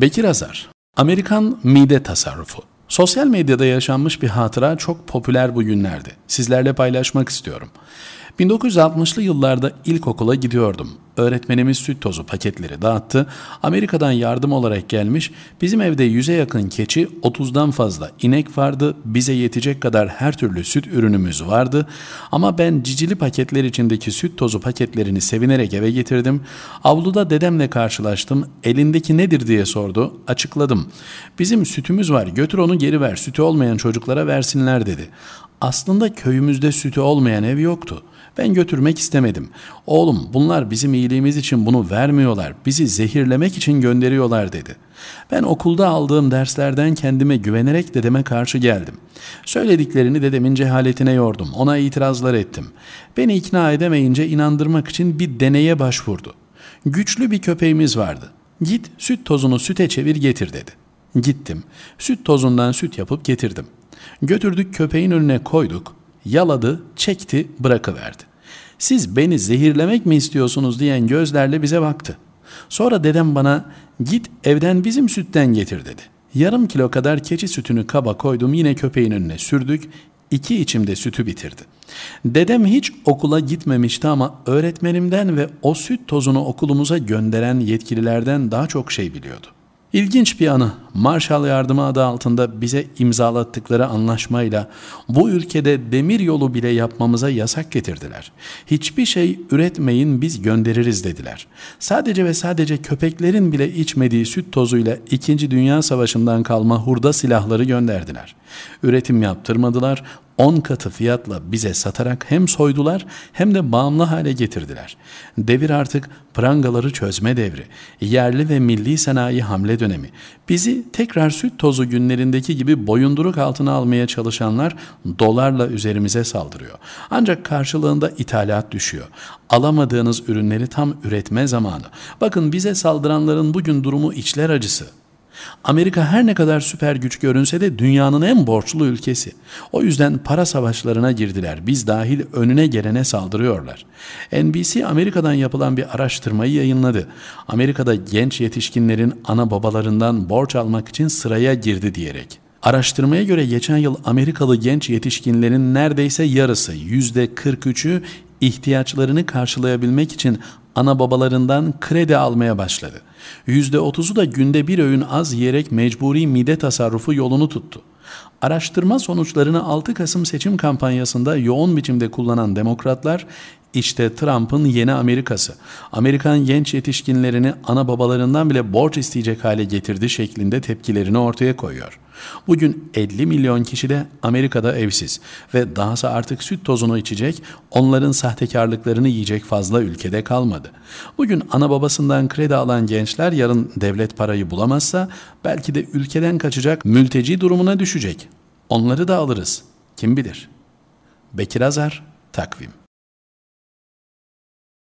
Bekir Azar, Amerikan Mide Tasarrufu Sosyal medyada yaşanmış bir hatıra çok popüler bugünlerde. Sizlerle paylaşmak istiyorum. 1960'lı yıllarda ilkokula gidiyordum. Öğretmenimiz süt tozu paketleri dağıttı. Amerika'dan yardım olarak gelmiş. Bizim evde 100'e yakın keçi, 30'dan fazla inek vardı. Bize yetecek kadar her türlü süt ürünümüz vardı. Ama ben cicili paketler içindeki süt tozu paketlerini sevinerek eve getirdim. Avluda dedemle karşılaştım. Elindeki nedir diye sordu. Açıkladım. Bizim sütümüz var götür onu onu geri ver sütü olmayan çocuklara versinler dedi. Aslında köyümüzde sütü olmayan ev yoktu. Ben götürmek istemedim. Oğlum bunlar bizim iyiliğimiz için bunu vermiyorlar. Bizi zehirlemek için gönderiyorlar dedi. Ben okulda aldığım derslerden kendime güvenerek dedeme karşı geldim. Söylediklerini dedemin cehaletine yordum. Ona itirazlar ettim. Beni ikna edemeyince inandırmak için bir deneye başvurdu. Güçlü bir köpeğimiz vardı. Git süt tozunu süte çevir getir dedi. Gittim. Süt tozundan süt yapıp getirdim. Götürdük köpeğin önüne koyduk. Yaladı, çekti, bırakıverdi. Siz beni zehirlemek mi istiyorsunuz diyen gözlerle bize baktı. Sonra dedem bana git evden bizim sütten getir dedi. Yarım kilo kadar keçi sütünü kaba koydum yine köpeğin önüne sürdük. İki içimde sütü bitirdi. Dedem hiç okula gitmemişti ama öğretmenimden ve o süt tozunu okulumuza gönderen yetkililerden daha çok şey biliyordu. İlginç bir anı Marshall Yardımı adı altında bize imzalattıkları anlaşmayla bu ülkede demir yolu bile yapmamıza yasak getirdiler. Hiçbir şey üretmeyin biz göndeririz dediler. Sadece ve sadece köpeklerin bile içmediği süt tozuyla 2. Dünya Savaşı'ndan kalma hurda silahları gönderdiler. Üretim yaptırmadılar, 10 katı fiyatla bize satarak hem soydular hem de bağımlı hale getirdiler. Devir artık prangaları çözme devri, yerli ve milli sanayi hamle dönemi. Bizi tekrar süt tozu günlerindeki gibi boyunduruk altına almaya çalışanlar dolarla üzerimize saldırıyor. Ancak karşılığında ithalat düşüyor. Alamadığınız ürünleri tam üretme zamanı. Bakın bize saldıranların bugün durumu içler acısı. Amerika her ne kadar süper güç görünse de dünyanın en borçlu ülkesi. O yüzden para savaşlarına girdiler. Biz dahil önüne gelene saldırıyorlar. NBC Amerika'dan yapılan bir araştırmayı yayınladı. Amerika'da genç yetişkinlerin ana babalarından borç almak için sıraya girdi diyerek. Araştırmaya göre geçen yıl Amerikalı genç yetişkinlerin neredeyse yarısı %43'ü ihtiyaçlarını karşılayabilmek için ana babalarından kredi almaya başladı. %30'u da günde bir öğün az yiyerek mecburi mide tasarrufu yolunu tuttu. Araştırma sonuçlarını 6 Kasım seçim kampanyasında yoğun biçimde kullanan demokratlar işte Trump'ın yeni Amerikası. Amerikan genç yetişkinlerini ana babalarından bile borç isteyecek hale getirdi şeklinde tepkilerini ortaya koyuyor. Bugün 50 milyon kişi de Amerika'da evsiz ve dahası artık süt tozunu içecek, onların sahtekarlıklarını yiyecek fazla ülkede kalmadı. Bugün ana babasından kredi alan gençler yarın devlet parayı bulamazsa belki de ülkeden kaçacak mülteci durumuna düşecek. Onları da alırız. Kim bilir? Bekir Azar, Takvim